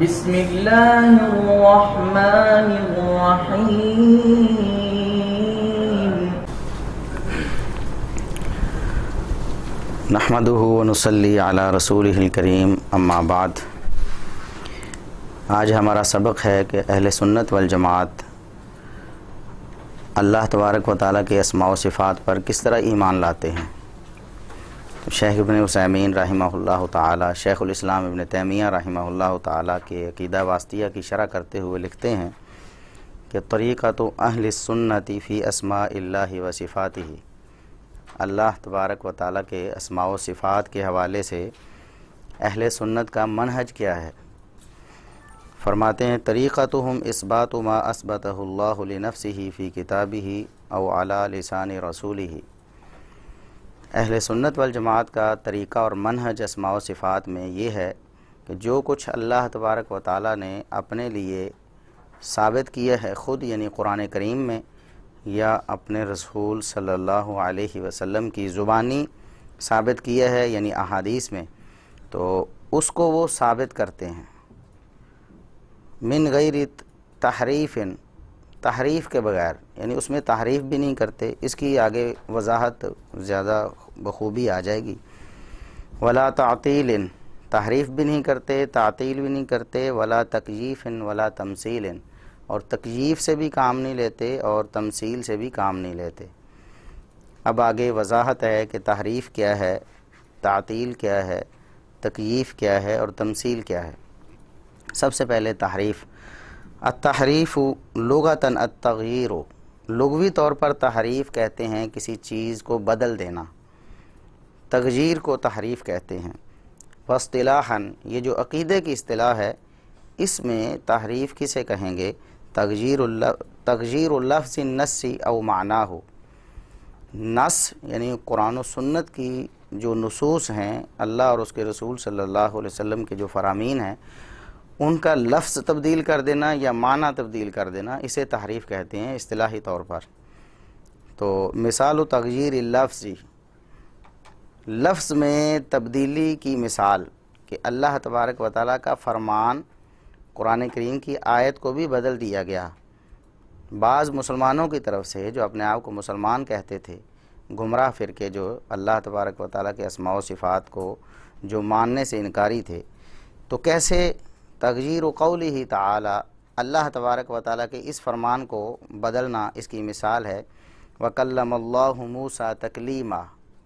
بسم اللہ الرحمن الرحیم نحمده وسلی علی رسوله الکریم اما بعد آج ہمارا سبق ہے کہ اہل سنت والجماعت اللہ تبارک و تعالیٰ کے اسماع و صفات پر کس طرح ایمان لاتے ہیں شیخ ابن عسمین رحمہ اللہ تعالی شیخ الاسلام ابن تیمیہ رحمہ اللہ تعالی کے عقیدہ واسطیہ کی شرح کرتے ہوئے لکھتے ہیں کہ طریقہ تو اہل سنتی فی اسماء اللہ و صفاتی اللہ تبارک و تعالی کے اسماء و صفات کے حوالے سے اہل سنت کا منحج کیا ہے فرماتے ہیں طریقہ تو ہم ما اسبۃ اللہ ہی فی کتابی او علی لسان رسول اہل سنت والجماعت کا طریقہ اور اسماع و صفات میں یہ ہے کہ جو کچھ اللہ تبارک و تعالیٰ نے اپنے لیے ثابت کیا ہے خود یعنی قرآن کریم میں یا اپنے رسول صلی اللہ علیہ وسلم کی زبانی ثابت کیا ہے یعنی احادیث میں تو اس کو وہ ثابت کرتے ہیں من غیر تحریف تحریف کے بغیر یعنی اس میں تحریف بھی نہیں کرتے اس کی آگے وضاحت زیادہ بخوبی آ جائے گی ولا تعطیل تحریف بھی نہیں کرتے تعطیل بھی نہیں کرتے ولا تکیف وَلَا ولا اور تقجیف سے بھی کام نہیں لیتے اور تمثیل سے بھی کام نہیں لیتے اب آگے وضاحت ہے کہ تحریف کیا ہے تعطیل کیا ہے تکیف کیا ہے اور تمثیل کیا ہے سب سے پہلے تحریف التحریف لغتاً التغییر لغوی طور پر تحریف کہتے ہیں کسی چیز کو بدل دینا تغییر کو تحریف کہتے ہیں وصطلاحن یہ جو عقیدے کی اصطلاح ہے اس میں تحریف کسے کہیں گے تغییر اللّ نسی او نس ہو نس یعنی قرآن و سنت کی جو نصوص ہیں اللہ اور اس کے رسول صلی اللہ علیہ وسلم کے جو فرامین ہیں ان کا لفظ تبدیل کر دینا یا معنی تبدیل کر دینا اسے تحریف کہتے ہیں اصطلاحی طور پر تو مثال و تغذیر لفظ لفظ میں تبدیلی کی مثال کہ اللہ تبارک و تعالیٰ کا فرمان قرآن کریم کی آیت کو بھی بدل دیا گیا بعض مسلمانوں کی طرف سے جو اپنے آپ کو مسلمان کہتے تھے گمراہ فرقے جو اللہ تبارک و تعالیٰ کے اسماع و صفات کو جو ماننے سے انکاری تھے تو کیسے تغییر قولی ہی تعلیٰ اللہ تبارک و تعالیٰ کے اس فرمان کو بدلنا اس کی مثال ہے وکلم اللہ مُوسَى تکلیمہ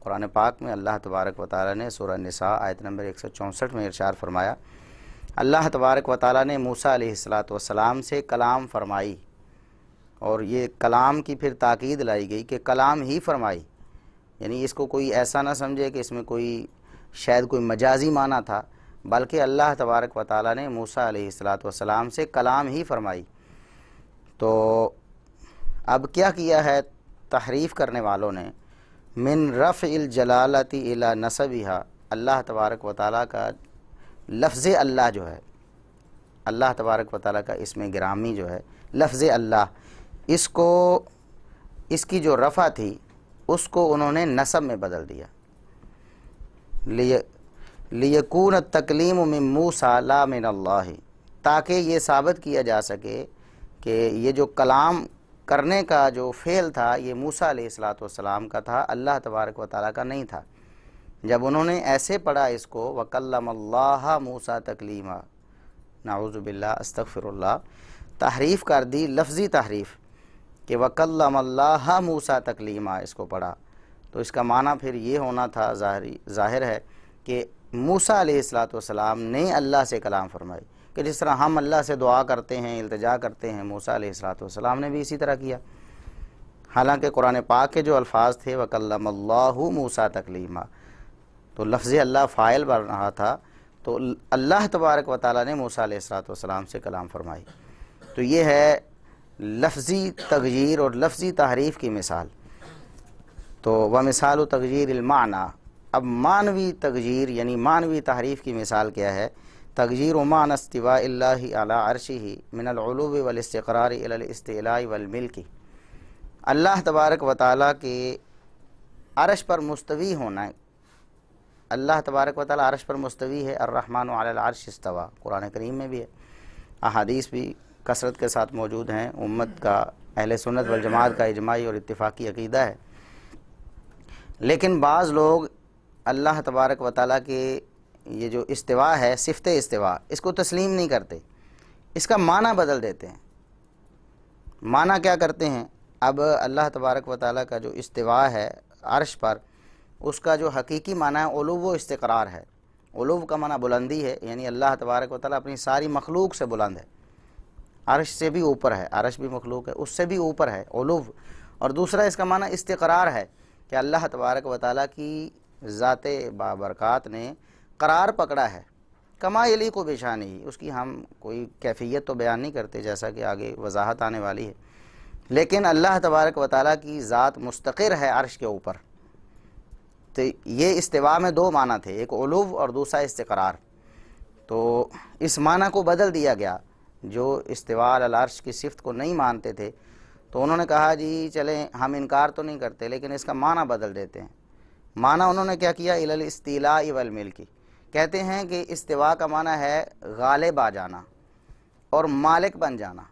قرآن پاک میں اللہ تبارک و تعالیٰ نے سورہ نساء آیت نمبر 164 میں ارشار فرمایا اللہ تبارک و تعالی نے موسیٰ علیہ السلام سے کلام فرمائی اور یہ کلام کی پھر تاکید لائی گئی کہ کلام ہی فرمائی یعنی اس کو کوئی ایسا نہ سمجھے کہ اس میں کوئی شاید کوئی مجازی معنی تھا بلکہ اللہ تبارک و تعالیٰ نے موسیٰ علیہ السلاۃ سے کلام ہی فرمائی تو اب کیا کیا ہے تحریف کرنے والوں نے من رفع الجلالت الا نصبیہ اللہ تبارک و تعالیٰ کا لفظ اللہ جو ہے اللہ تبارک و تعالیٰ کا اس میں گرامی جو ہے لفظ اللہ اس کو اس کی جو رفع تھی اس کو انہوں نے نصب میں بدل دیا لیے التَّقْلِيمُ مِن مُوسَى لَا مِنَ اللَّهِ تاکہ یہ ثابت کیا جا سکے کہ یہ جو کلام کرنے کا جو فعل تھا یہ موسیٰ علیہ السلام کا تھا اللہ تبارک و تعالیٰ کا نہیں تھا جب انہوں نے ایسے پڑھا اس کو وَقَلَّمَ اللہ مُوسَى تَقْلِيمَ تکلیمہ ناوز اَسْتَغْفِرُ اسطفر اللہ تحریف کر دی لفظی تحریف کہ وَقَلَّمَ اللہ مُوسَى تَقْلِيمَ تکلیمہ اس کو پڑھا تو اس کا معنی پھر یہ ہونا تھا ظاہری ظاہر ہے کہ موسیٰ علیہ السلام والسلام نے اللہ سے کلام فرمائی کہ جس طرح ہم اللہ سے دعا کرتے ہیں التجا کرتے ہیں موسیٰ علیہ السلام والسلام نے بھی اسی طرح کیا حالانکہ قرآن پاک کے جو الفاظ تھے وَقَلَّمَ اللَّهُ اللہ تَقْلِيمًا تو لفظ اللہ فائل بر رہا تھا تو اللہ تبارک و تعالی نے موسیٰ علیہ السلام سے کلام فرمائی تو یہ ہے لفظی تغییر اور لفظی تحریف کی مثال تو وہ مثال و اب مانوی تغجیر یعنی مانوی تحریف کی مثال کیا ہے تغجیر و مان اللہ علی عرشہ من العلوب والاستقرار الی الاستعلاء والملک اللہ تبارک و تعالیٰ کے عرش پر مستوی ہونا اللہ تبارک و تعالیٰ عرش پر مستوی ہے الرحمن علی العرش استواء قرآن کریم میں بھی ہے احادیث بھی کثرت کے ساتھ موجود ہیں امت کا اہل سنت والجماعت کا اجماعی اور اتفاقی عقیدہ ہے لیکن بعض لوگ اللہ تبارک و تعالیٰ کے یہ جو استواء ہے صفت استواء اس کو تسلیم نہیں کرتے اس کا معنی بدل دیتے ہیں معنی کیا کرتے ہیں اب اللہ تبارک و تعالیٰ کا جو استواء ہے عرش پر اس کا جو حقیقی معنی ہے علو و استقرار ہے علو کا معنی بلندی ہے یعنی اللہ تبارک و تعالیٰ اپنی ساری مخلوق سے بلند ہے عرش سے بھی اوپر ہے عرش بھی مخلوق ہے اس سے بھی اوپر ہے علو اور دوسرا اس کا معنی استقرار ہے کہ اللہ تبارک و تعالیٰ کی ذات بابرکات نے قرار پکڑا ہے کما علی کو بشانی نہیں اس کی ہم کوئی کیفیت تو بیان نہیں کرتے جیسا کہ آگے وضاحت آنے والی ہے لیکن اللہ تبارک و تعالیٰ کی ذات مستقر ہے عرش کے اوپر تو یہ استوا میں دو معنی تھے ایک علو اور دوسرا استقرار تو اس معنی کو بدل دیا گیا جو استوا العرش کی صفت کو نہیں مانتے تھے تو انہوں نے کہا جی چلیں ہم انکار تو نہیں کرتے لیکن اس کا معنی بدل دیتے ہیں معنی انہوں نے کیا کیا الاصطططلا والملکی کہتے ہیں کہ استوا کا معنی ہے غالب آ جانا اور مالک بن جانا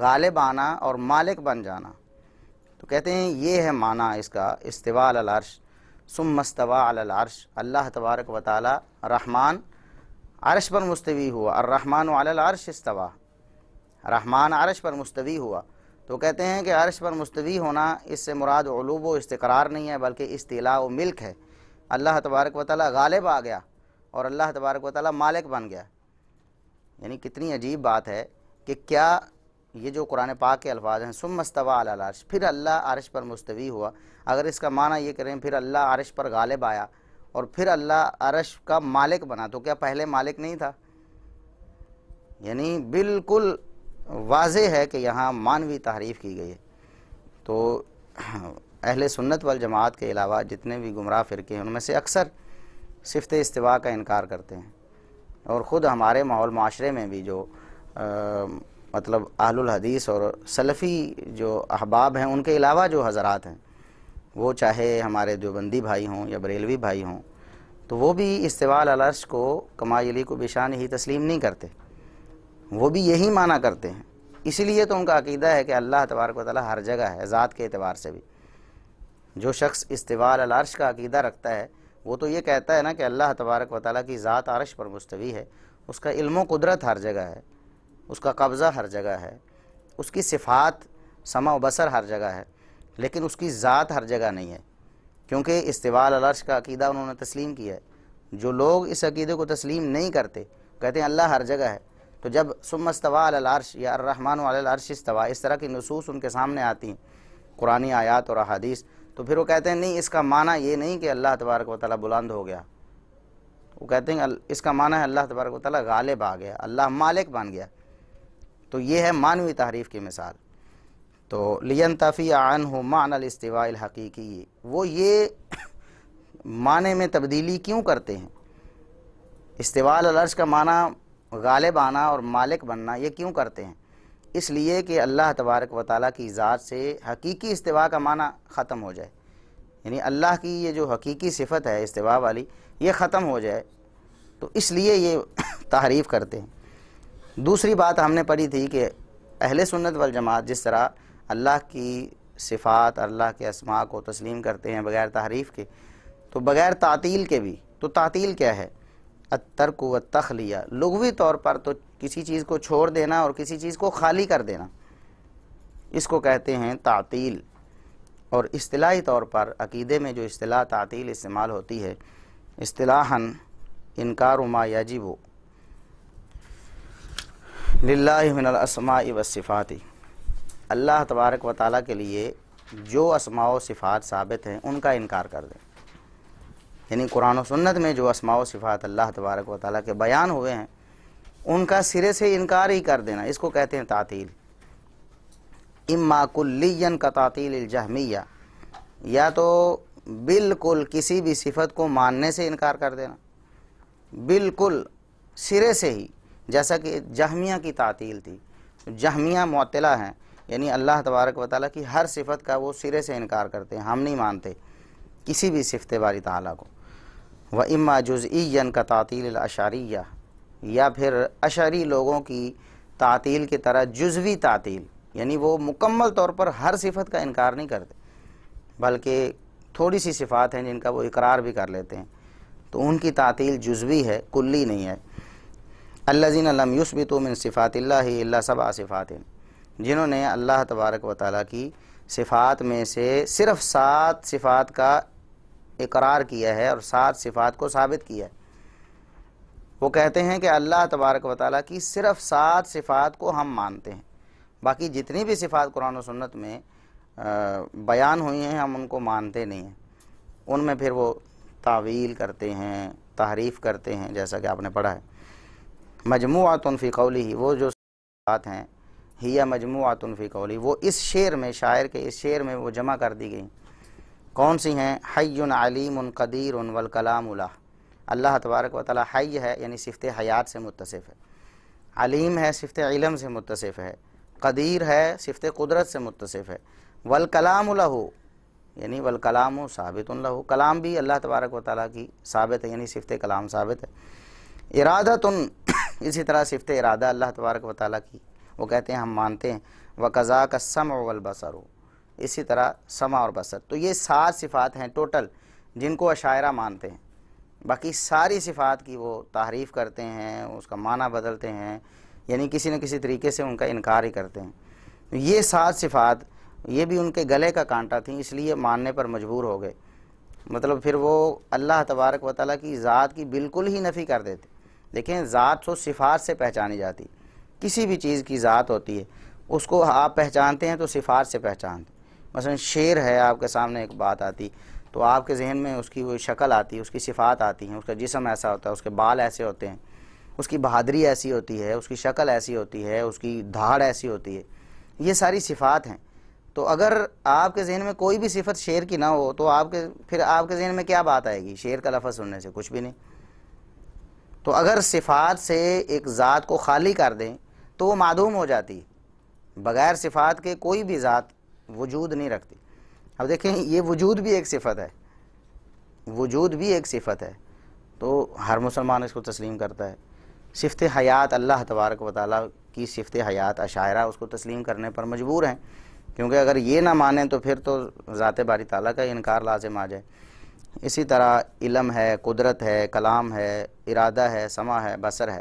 غالب آنا اور مالک بن جانا تو کہتے ہیں یہ ہے معنی اس کا استواء العرش عرش ثم مستوا علی العرش اللہ تبارک و تعالی رحمان عرش پر مستوی ہوا الرحمن علی العرش استواء استوا رحمان عرش پر مستوی ہوا تو کہتے ہیں کہ عرش پر مستوی ہونا اس سے مراد علوب و استقرار نہیں ہے بلکہ اصطلاع و ملک ہے اللہ تبارک و تعالیٰ غالب آ گیا اور اللہ تبارک و تعالیٰ مالک بن گیا یعنی کتنی عجیب بات ہے کہ کیا یہ جو قرآن پاک کے الفاظ ہیں سم مستوا علی العرش پھر اللہ عرش پر مستوی ہوا اگر اس کا معنی یہ کریں پھر اللہ عرش پر غالب آیا اور پھر اللہ عرش کا مالک بنا تو کیا پہلے مالک نہیں تھا یعنی بالکل واضح ہے کہ یہاں مانوی تحریف کی گئی ہے تو اہل سنت والجماعت کے علاوہ جتنے بھی گمراہ فرقے ہیں ان میں سے اکثر صفت استواء کا انکار کرتے ہیں اور خود ہمارے ماحول معاشرے میں بھی جو مطلب اہل الحدیث اور سلفی جو احباب ہیں ان کے علاوہ جو حضرات ہیں وہ چاہے ہمارے دیوبندی بھائی ہوں یا بریلوی بھائی ہوں تو وہ بھی استوال الرش کو کمائی علی کو بشان ہی تسلیم نہیں کرتے وہ بھی یہی معنی کرتے ہیں اس لیے تو ان کا عقیدہ ہے کہ اللہ تبارک و تعالیٰ ہر جگہ ہے ذات کے اعتبار سے بھی جو شخص استوال العرش کا عقیدہ رکھتا ہے وہ تو یہ کہتا ہے نا کہ اللہ تبارک و تعالیٰ کی ذات عرش پر مستوی ہے اس کا علم و قدرت ہر جگہ ہے اس کا قبضہ ہر جگہ ہے اس کی صفات سما و بسر ہر جگہ ہے لیکن اس کی ذات ہر جگہ نہیں ہے کیونکہ استوال العرش کا عقیدہ انہوں نے تسلیم کیا ہے جو لوگ اس عقیدے کو تسلیم نہیں کرتے کہتے ہیں اللہ ہر جگہ ہے تو جب سم استوا العرش یا علی العرش استوا اس طرح کی نصوص ان کے سامنے آتی ہیں قرآن آیات اور احادیث تو پھر وہ کہتے ہیں نہیں اس کا معنی یہ نہیں کہ اللہ تبارک و تعالیٰ بلند ہو گیا وہ کہتے ہیں اس کا معنی ہے اللہ تبارک و تعالیٰ غالب آ گیا اللہ مالک بن گیا تو یہ ہے معنوی تحریف کی مثال تو لین تفیع عنہ معنی الاستواء الحقیقی وہ یہ معنی میں تبدیلی کیوں کرتے ہیں استوال العرش کا معنی غالب آنا اور مالک بننا یہ کیوں کرتے ہیں اس لیے کہ اللہ تبارک و تعالیٰ کی ذات سے حقیقی استوا کا معنی ختم ہو جائے یعنی اللہ کی یہ جو حقیقی صفت ہے استواء والی یہ ختم ہو جائے تو اس لیے یہ تحریف کرتے ہیں دوسری بات ہم نے پڑھی تھی کہ اہل سنت والجماعت جس طرح اللہ کی صفات اللہ کے اسماء کو تسلیم کرتے ہیں بغیر تحریف کے تو بغیر تعطیل کے بھی تو تعطیل کیا ہے اترک و تخلیہ لغوی طور پر تو کسی چیز کو چھوڑ دینا اور کسی چیز کو خالی کر دینا اس کو کہتے ہیں تعطیل اور اصطلاحی طور پر عقیدے میں جو اصطلاح تعطیل استعمال ہوتی ہے اصطلاحً انکار ما یجیبو للہ من الاسماء والصفات اللہ تبارک و تعالیٰ کے لیے جو اسماء و صفات ثابت ہیں ان کا انکار کر دیں یعنی قرآن و سنت میں جو اسماع و صفات اللہ تبارک و تعالیٰ کے بیان ہوئے ہیں ان کا سرے سے انکار ہی کر دینا اس کو کہتے ہیں تعطیل اما کلین کا تعطیل الجہمیہ یا تو بالکل کسی بھی صفت کو ماننے سے انکار کر دینا بالکل سرے سے ہی جیسا کہ جہمیہ کی تعطیل تھی جہمیہ معطلا ہیں یعنی اللہ تبارک و تعالیٰ کی ہر صفت کا وہ سرے سے انکار کرتے ہیں ہم نہیں مانتے کسی بھی صفت باری تعالیٰ کو و اما جزئین کا تعطیلعشعیہ یا پھر اشاری لوگوں کی تعطیل کی طرح جزوی تعطیل یعنی وہ مکمل طور پر ہر صفت کا انکار نہیں کرتے بلکہ تھوڑی سی صفات ہیں جن کا وہ اقرار بھی کر لیتے ہیں تو ان کی تعطیل جزوی ہے کلی نہیں ہے اللہ زیّ علام یوسف تو منصفات اللہ اللہ صفات جنہوں نے اللہ تبارک و تعالیٰ کی صفات میں سے صرف سات صفات کا اقرار کیا ہے اور سات صفات کو ثابت کیا ہے وہ کہتے ہیں کہ اللہ تبارک و تعالیٰ کی صرف سات صفات کو ہم مانتے ہیں باقی جتنی بھی صفات قرآن و سنت میں بیان ہوئی ہیں ہم ان کو مانتے نہیں ہیں ان میں پھر وہ تعویل کرتے ہیں تحریف کرتے ہیں جیسا کہ آپ نے پڑھا ہے مجموعات فی قولی ہی وہ جو سات ہیں ہی مجموعات فی قولی وہ اس شعر میں شاعر کے اس شعر میں وہ جمع کر دی گئیں کون سی ہیں حی علیم قدیر والکلام اللہ اللہ تبارک و تعالی حی ہے یعنی صفت حیات سے متصف ہے علیم ہے صفت علم سے متصف ہے قدیر ہے صفت قدرت سے متصف ہے والکلام ال یعنی والکلام ثابت اللہ کلام بھی اللہ تبارک و تعالیٰ کی ثابت ہے یعنی صفت کلام ثابت ہے ارادت اسی طرح صفت ارادہ اللہ تبارک و تعالیٰ کی وہ کہتے ہیں ہم مانتے ہیں وَقَزَاكَ السَّمْعُ وَالْبَصَرُ اسی طرح سما اور بسر تو یہ سات صفات ہیں ٹوٹل جن کو عشاعرہ مانتے ہیں باقی ساری صفات کی وہ تعریف کرتے ہیں اس کا معنی بدلتے ہیں یعنی کسی نہ کسی طریقے سے ان کا انکار ہی کرتے ہیں یہ سات صفات یہ بھی ان کے گلے کا کانٹا تھیں اس لیے ماننے پر مجبور ہو گئے مطلب پھر وہ اللہ تبارک و تعالیٰ کی ذات کی بالکل ہی نفی کر دیتے دیکھیں ذات تو صفات سے پہچانی جاتی کسی بھی چیز کی ذات ہوتی ہے اس کو آپ پہچانتے ہیں تو صفات سے پہچانتے مثلا شعر ہے آپ کے سامنے ایک بات آتی تو آپ کے ذہن میں اس کی وہ شکل آتی ہے اس کی صفات آتی ہیں اس کا جسم ایسا ہوتا ہے اس کے بال ایسے ہوتے ہیں اس کی بہادری ایسی ہوتی ہے اس کی شکل ایسی ہوتی ہے اس کی دھاڑ ایسی ہوتی ہے یہ ساری صفات ہیں تو اگر آپ کے ذہن میں کوئی بھی صفت شعر کی نہ ہو تو آپ کے پھر آپ کے ذہن میں کیا بات آئے گی شعر کا لفظ سننے سے کچھ بھی نہیں تو اگر صفات سے ایک ذات کو خالی کر دیں تو وہ معدوم ہو جاتی بغیر صفات کے کوئی بھی ذات وجود نہیں رکھتی اب دیکھیں یہ وجود بھی ایک صفت ہے وجود بھی ایک صفت ہے تو ہر مسلمان اس کو تسلیم کرتا ہے صفت حیات اللہ تبارک و تعالیٰ کی صفت حیات عشاعرہ اس کو تسلیم کرنے پر مجبور ہیں کیونکہ اگر یہ نہ مانیں تو پھر تو ذات باری تعالیٰ کا انکار لازم آ جائے اسی طرح علم ہے قدرت ہے کلام ہے ارادہ ہے سما ہے بصر ہے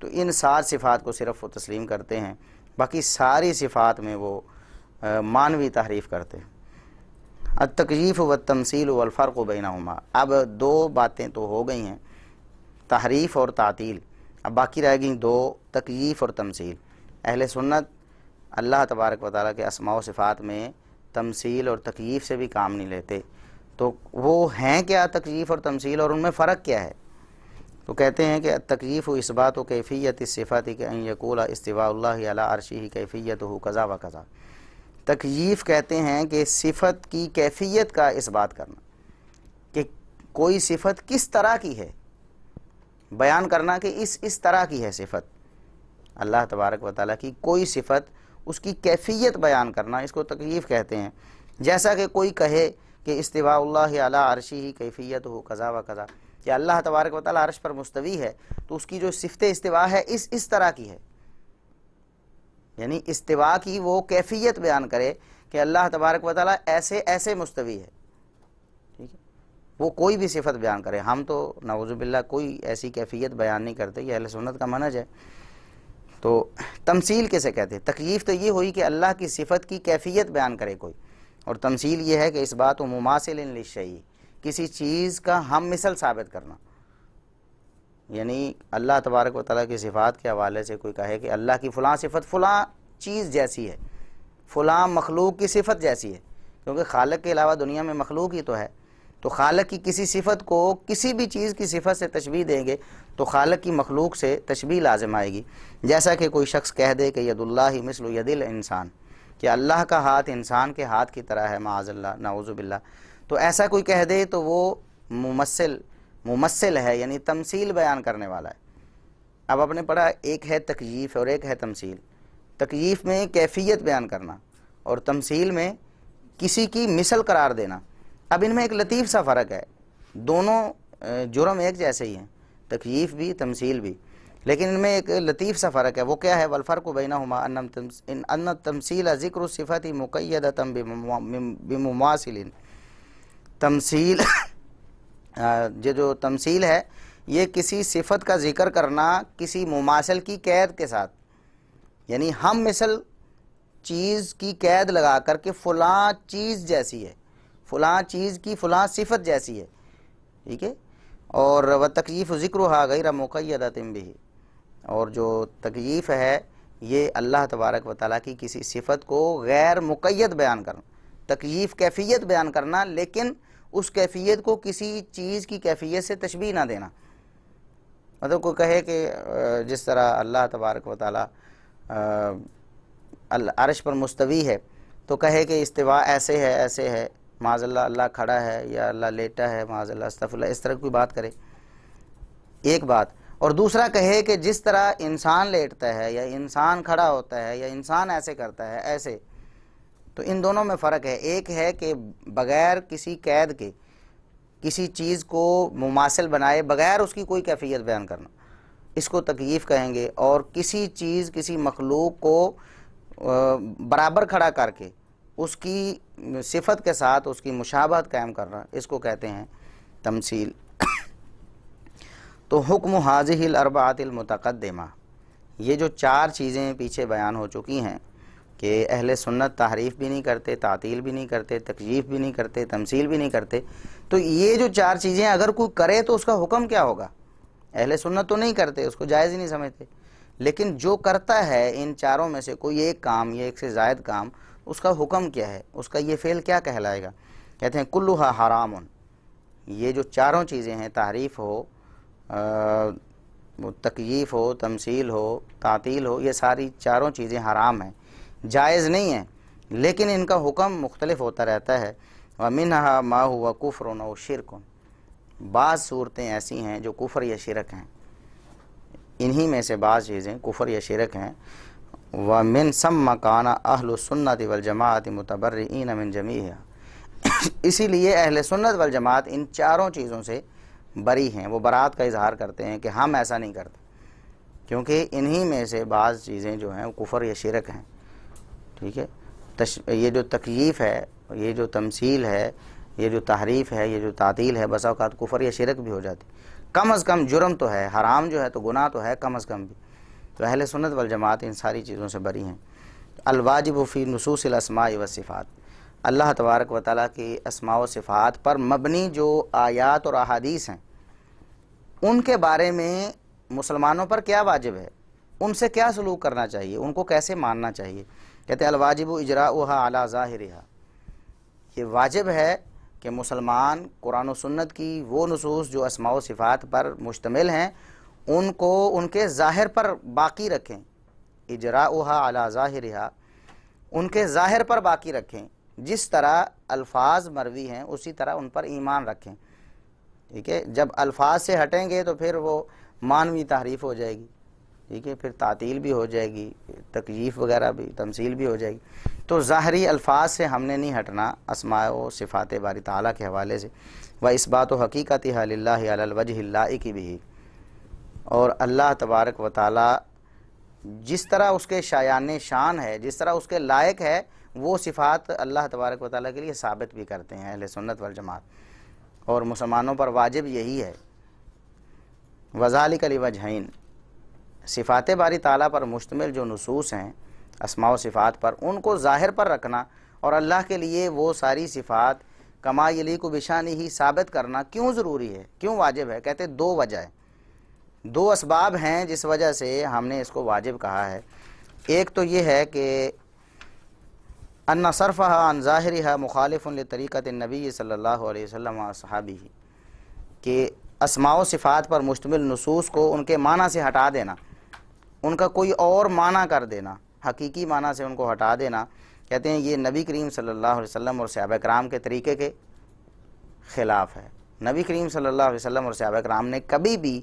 تو ان سات صفات کو صرف وہ تسلیم کرتے ہیں باقی ساری صفات میں وہ معنوی تحریف کرتے ہیں تکلیف و تمصیل و الفرق اب دو باتیں تو ہو گئی ہیں تحریف اور تعطیل اب باقی رہ گئیں دو تکلیف اور تمثیل اہل سنت اللہ تبارک و تعالیٰ کے اسماع و صفات میں تمثیل اور تکلیف سے بھی کام نہیں لیتے تو وہ ہیں کیا تکلیف اور تمثیل اور ان میں فرق کیا ہے تو کہتے ہیں کہ تکلیف و اس بات و کیفیت اس صفاتی کہ ان یقول استواء اللہ علیہ عرشی ہی کیفیت ہو و قضا تکلیف کہتے ہیں کہ صفت کی کیفیت کا اس بات کرنا کہ کوئی صفت کس طرح کی ہے بیان کرنا کہ اس اس طرح کی ہے صفت اللہ تبارک و تعالیٰ کی کوئی صفت اس کی کیفیت بیان کرنا اس کو تکلیف کہتے ہیں جیسا کہ کوئی کہے کہ استواء اللہ علی عرشی ہی کیفیت ہو قضا و قضا کہ اللہ تبارک و تعالیٰ عرش پر مستوی ہے تو اس کی جو صفت استواء ہے اس اس طرح کی ہے یعنی استواء کی وہ کیفیت بیان کرے کہ اللہ تبارک و تعالیٰ ایسے ایسے مستوی ہے ٹھیک ہے وہ کوئی بھی صفت بیان کرے ہم تو نعوذ باللہ کوئی ایسی کیفیت بیان نہیں کرتے یہ اہل سنت کا منج ہے تو تمثیل کیسے کہتے ہیں تکلیف تو یہ ہوئی کہ اللہ کی صفت کی کیفیت بیان کرے کوئی اور تمثیل یہ ہے کہ اس بات مماثل ان کسی چیز کا ہم مثل ثابت کرنا یعنی اللہ تبارک و تعالیٰ کی صفات کے حوالے سے کوئی کہے کہ اللہ کی فلاں صفت فلاں چیز جیسی ہے فلاں مخلوق کی صفت جیسی ہے کیونکہ خالق کے علاوہ دنیا میں مخلوق ہی تو ہے تو خالق کی کسی صفت کو کسی بھی چیز کی صفت سے تشبیح دیں گے تو خالق کی مخلوق سے تشبیح لازم آئے گی جیسا کہ کوئی شخص کہہ دے کہ ید اللہ ہی مثل ید الانسان کہ اللہ کا ہاتھ انسان کے ہاتھ کی طرح ہے معاذ اللہ نعوذ باللہ تو ایسا کوئی کہہ دے تو وہ ممثل ممثل ہے یعنی تمثیل بیان کرنے والا ہے اب آپ نے پڑھا ایک ہے تکییف اور ایک ہے تمثیل تکییف میں کیفیت بیان کرنا اور تمثیل میں کسی کی مثل قرار دینا اب ان میں ایک لطیف سا فرق ہے دونوں جرم ایک جیسے ہی ہیں تکییف بھی تمثیل بھی لیکن ان میں ایک لطیف سا فرق ہے وہ کیا ہے وَالْفَرْقُ بَيْنَهُمَا بینہ ہما ذِكْرُ صِفَتِ ذکر الصفت تمثیل یہ جو تمثیل ہے یہ کسی صفت کا ذکر کرنا کسی مماثل کی قید کے ساتھ یعنی ہم مثل چیز کی قید لگا کر کے فلاں چیز جیسی ہے فلاں چیز کی فلاں صفت جیسی ہے ٹھیک ہے اور وہ تکلیف ذکر ہوا غیرہ بھی اور جو تغریف ہے یہ اللہ تبارک و تعالیٰ کی کسی صفت کو غیر مقید بیان کرنا تکلیف کیفیت بیان کرنا لیکن اس کیفیت کو کسی چیز کی کیفیت سے تشبیح نہ دینا مطلب کوئی کہے کہ جس طرح اللہ تبارک و تعالی عرش پر مستوی ہے تو کہے کہ استواء ایسے ہے ایسے ہے معاذ اللہ اللہ کھڑا ہے یا اللہ لیٹا ہے معاذ اللہ اسطفی اللہ اس طرح کی بات کرے ایک بات اور دوسرا کہے کہ جس طرح انسان لیٹتا ہے یا انسان کھڑا ہوتا ہے یا انسان ایسے کرتا ہے ایسے تو ان دونوں میں فرق ہے ایک ہے کہ بغیر کسی قید کے کسی چیز کو مماثل بنائے بغیر اس کی کوئی کیفیت بیان کرنا اس کو تکلیف کہیں گے اور کسی چیز کسی مخلوق کو برابر کھڑا کر کے اس کی صفت کے ساتھ اس کی مشابہت قائم کرنا اس کو کہتے ہیں تمثیل تو حکم حاضح الاربعات المتقدمہ یہ جو چار چیزیں پیچھے بیان ہو چکی ہیں کہ اہل سنت تحریف بھی نہیں کرتے تعطیل بھی نہیں کرتے تکجیف بھی نہیں کرتے تمثیل بھی نہیں کرتے تو یہ جو چار چیزیں اگر کوئی کرے تو اس کا حکم کیا ہوگا اہل سنت تو نہیں کرتے اس کو جائز ہی نہیں سمجھتے لیکن جو کرتا ہے ان چاروں میں سے کوئی ایک کام یا ایک سے زائد کام اس کا حکم کیا ہے اس کا یہ فعل کیا کہلائے گا کہتے ہیں کلوہا حرام یہ جو چاروں چیزیں ہیں تعریف ہو تکیف ہو تمثیل ہو تعطیل ہو یہ ساری چاروں چیزیں حرام ہیں جائز نہیں ہیں لیکن ان کا حکم مختلف ہوتا رہتا ہے و منہا ما كُفْرٌ اَوْ شِرْكٌ شرکن بعض صورتیں ایسی ہیں جو کفر یا شرک ہیں انہی میں سے بعض چیزیں کفر یا شرک ہیں و من سم مکانہ اہل وَالْجَمَاعَةِ سنت مِنْ الجماعت من اسی لیے اہل سنت والجماعت ان چاروں چیزوں سے بری ہیں وہ برات کا اظہار کرتے ہیں کہ ہم ایسا نہیں کرتے کیونکہ انہی میں سے بعض چیزیں جو ہیں کفر یا شرک ہیں ٹھیک ہے تش یہ جو تکلیف ہے یہ جو تمثیل ہے یہ جو تحریف ہے یہ جو تعطیل ہے بسا اوقات کفر یا شرک بھی ہو جاتی کم از کم جرم تو ہے حرام جو ہے تو گناہ تو ہے کم از کم بھی تو اہل سنت والجماعت ان ساری چیزوں سے بری ہیں الواجب فی نصوص الاسماء و صفات اللہ تبارک و تعالیٰ کی اسماء و صفات پر مبنی جو آیات اور احادیث ہیں ان کے بارے میں مسلمانوں پر کیا واجب ہے ان سے کیا سلوک کرنا چاہیے ان کو کیسے ماننا چاہیے کہتے ہیں الواجب و اجرا او اعلیٰ یہ واجب ہے کہ مسلمان قرآن و سنت کی وہ نصوص جو اسماع و صفات پر مشتمل ہیں ان کو ان کے ظاہر پر باقی رکھیں اجرا او ہا اعلیٰ ان کے ظاہر پر باقی رکھیں جس طرح الفاظ مروی ہیں اسی طرح ان پر ایمان رکھیں ٹھیک ہے جب الفاظ سے ہٹیں گے تو پھر وہ معنوی تحریف ہو جائے گی ٹھیک ہے پھر تعطیل بھی ہو جائے گی تکلیف وغیرہ بھی تمثیل بھی ہو جائے گی تو ظاہری الفاظ سے ہم نے نہیں ہٹنا اسماع و صفات باری تعالیٰ کے حوالے سے و اس بات و حقیقت حل اللہ علی الوجہ اللہ کی بھی اور اللہ تبارک و تعالیٰ جس طرح اس کے شایان شان ہے جس طرح اس کے لائق ہے وہ صفات اللہ تبارک و تعالیٰ کے لیے ثابت بھی کرتے ہیں اہل سنت والجماعت اور مسلمانوں پر واجب یہی ہے وزال علی وجہ صفات باری تعالیٰ پر مشتمل جو نصوص ہیں اسماع و صفات پر ان کو ظاہر پر رکھنا اور اللہ کے لیے وہ ساری صفات کما یلی کو بشانی ہی ثابت کرنا کیوں ضروری ہے کیوں واجب ہے کہتے دو وجہ ہے دو اسباب ہیں جس وجہ سے ہم نے اس کو واجب کہا ہے ایک تو یہ ہے کہ انصرف ہے انظاہر ہے مخالف الطریکتِ نبی صلی اللہ علیہ وسلم صحابی کہ اسماع و صفات پر مشتمل نصوص کو ان کے معنی سے ہٹا دینا ان کا کوئی اور معنی کر دینا حقیقی معنی سے ان کو ہٹا دینا کہتے ہیں یہ نبی کریم صلی اللہ علیہ وسلم اور صحابہ اکرام کے طریقے کے خلاف ہے نبی کریم صلی اللہ علیہ وسلم اور صحابہ اکرام نے کبھی بھی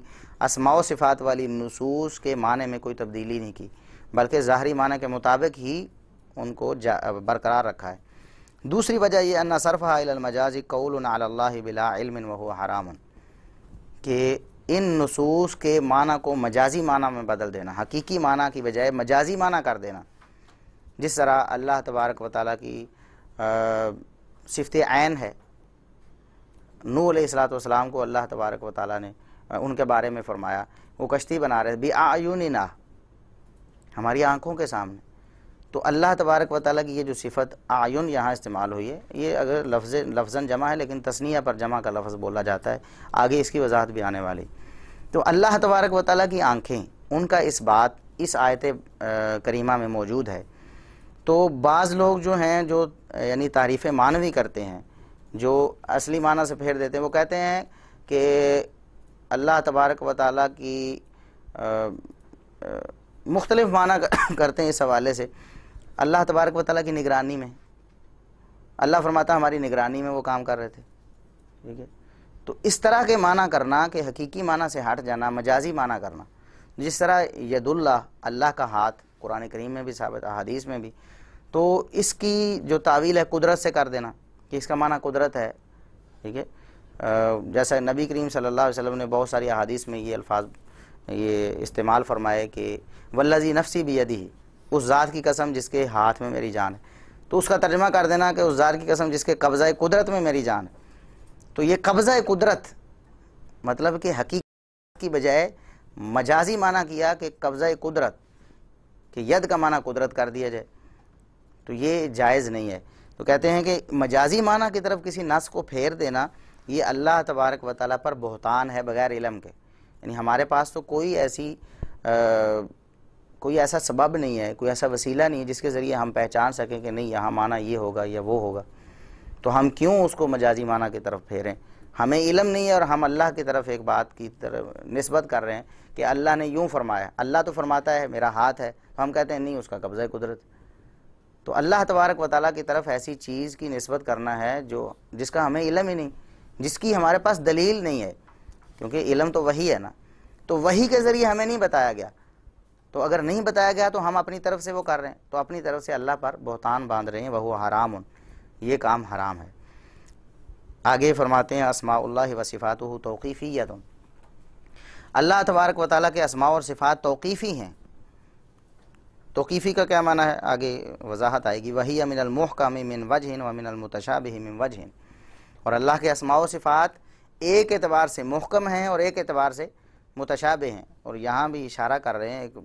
اسماع و صفات والی نصوص کے معنی میں کوئی تبدیلی نہیں کی بلکہ ظاہری معنی کے مطابق ہی ان کو برقرار رکھا ہے دوسری وجہ یہ قولن المجازی اللہ بلا علم وہو حرامن کہ ان نصوص کے معنی کو مجازی معنی میں بدل دینا حقیقی معنی کی بجائے مجازی معنی کر دینا جس طرح اللہ تبارک و تعالیٰ کی صفت عین ہے نو علیہ السلام والسلام کو اللہ تبارک و تعالیٰ نے ان کے بارے میں فرمایا وہ کشتی بنا رہے بی آیون ہماری آنکھوں کے سامنے تو اللہ تبارک و تعالیٰ کی یہ جو صفت آئین یہاں استعمال ہوئی ہے یہ اگر لفظ جمع ہے لیکن تسنیہ پر جمع کا لفظ بولا جاتا ہے آگے اس کی وضاحت بھی آنے والی تو اللہ تبارک و تعالیٰ کی آنکھیں ان کا اس بات اس آیت کریمہ میں موجود ہے تو بعض لوگ جو ہیں جو یعنی تعریف معنوی کرتے ہیں جو اصلی معنی سے پھیر دیتے ہیں وہ کہتے ہیں کہ اللہ تبارک و تعالیٰ کی مختلف معنی کرتے ہیں اس حوالے سے اللہ تبارک و تعالیٰ کی نگرانی میں اللہ فرماتا ہماری نگرانی میں وہ کام کر رہے تھے ٹھیک ہے تو اس طرح کے معنی کرنا کہ حقیقی معنی سے ہٹ جانا مجازی معنی کرنا جس طرح ید اللہ اللہ کا ہاتھ قرآن کریم میں بھی ثابت احادیث میں بھی تو اس کی جو تعویل ہے قدرت سے کر دینا کہ اس کا معنی قدرت ہے ٹھیک ہے جیسا نبی کریم صلی اللہ علیہ وسلم نے بہت ساری احادیث میں یہ الفاظ یہ استعمال فرمائے کہ ولاذی نفسی بھی اس ذات کی قسم جس کے ہاتھ میں میری جان ہے تو اس کا ترجمہ کر دینا کہ اس ذات کی قسم جس کے قبضہ قدرت میں میری جان ہے تو یہ قبضہ قدرت مطلب کہ حقیقت کی بجائے مجازی معنی کیا کہ قبضہ قدرت کہ ید کا معنی قدرت کر دیا جائے تو یہ جائز نہیں ہے تو کہتے ہیں کہ مجازی معنی کی طرف کسی نس کو پھیر دینا یہ اللہ تبارک و تعالیٰ پر بہتان ہے بغیر علم کے یعنی ہمارے پاس تو کوئی ایسی کوئی ایسا سبب نہیں ہے کوئی ایسا وسیلہ نہیں ہے جس کے ذریعے ہم پہچان سکیں کہ نہیں یہاں معنی یہ ہوگا یا وہ ہوگا تو ہم کیوں اس کو مجازی معنی کی طرف پھیریں ہمیں علم نہیں ہے اور ہم اللہ کی طرف ایک بات کی طرف نسبت کر رہے ہیں کہ اللہ نے یوں فرمایا اللہ تو فرماتا ہے میرا ہاتھ ہے ہم کہتے ہیں نہیں اس کا قبضہ قدرت تو اللہ تبارک و تعالیٰ کی طرف ایسی چیز کی نسبت کرنا ہے جو جس کا ہمیں علم ہی نہیں جس کی ہمارے پاس دلیل نہیں ہے کیونکہ علم تو وہی ہے نا تو وہی کے ذریعے ہمیں نہیں بتایا گیا تو اگر نہیں بتایا گیا تو ہم اپنی طرف سے وہ کر رہے ہیں تو اپنی طرف سے اللہ پر بہتان باندھ رہے ہیں وہ حرام یہ کام حرام ہے آگے فرماتے ہیں اسماء و و صفاتہ توقیفیت اللہ تبارک و تعالیٰ کے اسماء اور صفات توقیفی ہیں توقیفی کا کیا معنی ہے آگے وضاحت آئے گی وہی امن المح مِنْ امن وَمِنَ الْمُتَشَابِهِ و امن وجہ اور اللہ کے اسماء و صفات ایک اعتبار سے محکم ہیں اور ایک اعتبار سے متشابہ ہیں اور یہاں بھی اشارہ کر رہے ہیں ایک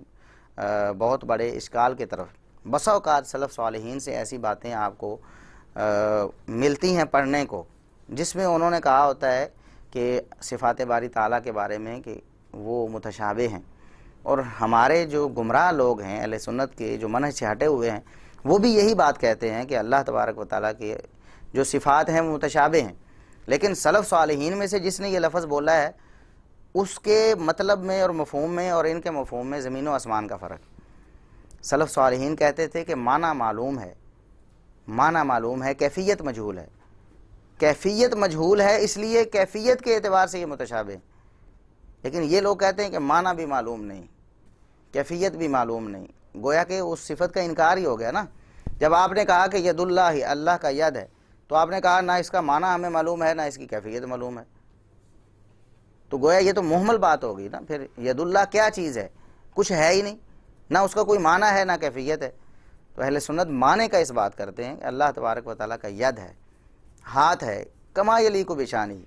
بہت بڑے اشکال کے طرف بس اوقات صلف صالحین سے ایسی باتیں آپ کو ملتی ہیں پڑھنے کو جس میں انہوں نے کہا ہوتا ہے کہ صفات باری تعالیٰ کے بارے میں کہ وہ متشابہ ہیں اور ہمارے جو گمراہ لوگ ہیں علیہ سنت کے جو سے ہٹے ہوئے ہیں وہ بھی یہی بات کہتے ہیں کہ اللہ تبارک و تعالیٰ کے جو صفات ہیں وہ متشابہ ہیں لیکن صلف صالحین میں سے جس نے یہ لفظ بولا ہے اس کے مطلب میں اور مفہوم میں اور ان کے مفہوم میں زمین و آسمان کا فرق صلف صالحین کہتے تھے کہ معنی معلوم ہے معنی معلوم ہے کیفیت مجھول ہے کیفیت مجھول ہے اس لیے کیفیت کے اعتبار سے یہ متشابہ ہیں لیکن یہ لوگ کہتے ہیں کہ معنی بھی معلوم نہیں کیفیت بھی معلوم نہیں گویا کہ اس صفت کا انکار ہی ہو گیا نا جب آپ نے کہا کہ ید اللہ ہی اللہ کا ید ہے تو آپ نے کہا نہ اس کا معنی ہمیں معلوم ہے نہ اس کی کیفیت معلوم ہے تو گویا یہ تو محمل بات ہوگی نا پھر ید اللہ کیا چیز ہے کچھ ہے ہی نہیں نہ اس کا کوئی معنی ہے نہ کیفیت ہے تو اہل سنت معنی کا اس بات کرتے ہیں کہ اللہ تبارک و تعالیٰ کا ید ہے ہاتھ ہے کما علی کو بشانی